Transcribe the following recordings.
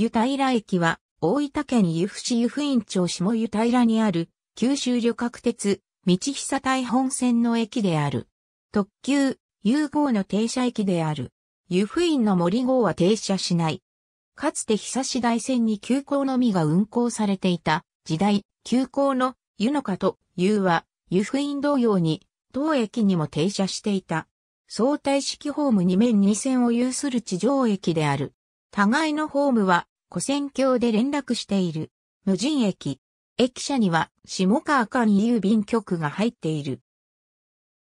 湯平駅は、大分県由布市由布院町下湯平にある、九州旅客鉄、道久大本線の駅である。特急、U 号の停車駅である。湯布院の森号は停車しない。かつて久し大線に急行のみが運行されていた時代、急行の湯の花とうは、湯布院同様に、当駅にも停車していた。相対式ホーム2面2線を有する地上駅である。互いのホームは、古戦橋で連絡している。無人駅。駅舎には、下川間郵便局が入っている。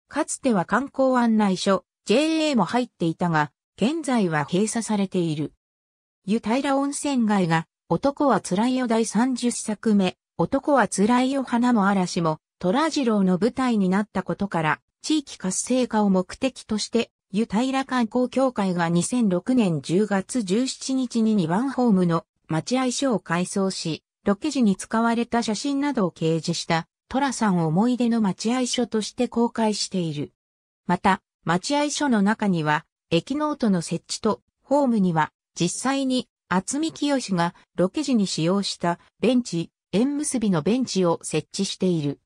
かつては観光案内所、JA も入っていたが、現在は閉鎖されている。湯平温泉街が、男は辛いよ第30作目、男は辛いよ花も嵐も、虎次郎の舞台になったことから、地域活性化を目的として、湯平観光協会が2006年10月17日に2番ホームの待合所を改装し、ロケ時に使われた写真などを掲示した、トラさん思い出の待合所として公開している。また、待合所の中には、駅ノートの設置と、ホームには、実際に、厚見清がロケ時に使用したベンチ、縁結びのベンチを設置している。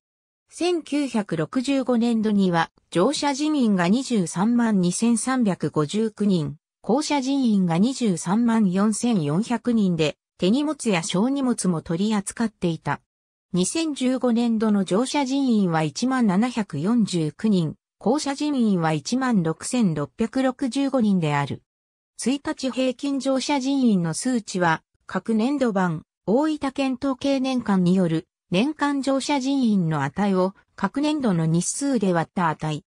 1965年度には乗車人員が23万2359人、降車人員が23万4400人で手荷物や小荷物も取り扱っていた。2015年度の乗車人員は1万749人、降車人員は1万6665人である。1日平均乗車人員の数値は各年度版大分県統計年間による年間乗車人員の値を各年度の日数で割った値。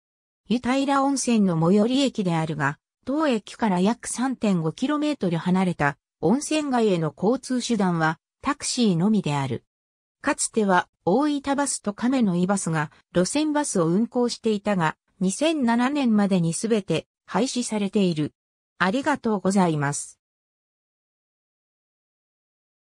湯平温泉の最寄り駅であるが、当駅から約 3.5km 離れた温泉街への交通手段はタクシーのみである。かつては大分バスと亀の井バスが路線バスを運行していたが、2007年までにすべて廃止されている。ありがとうございます。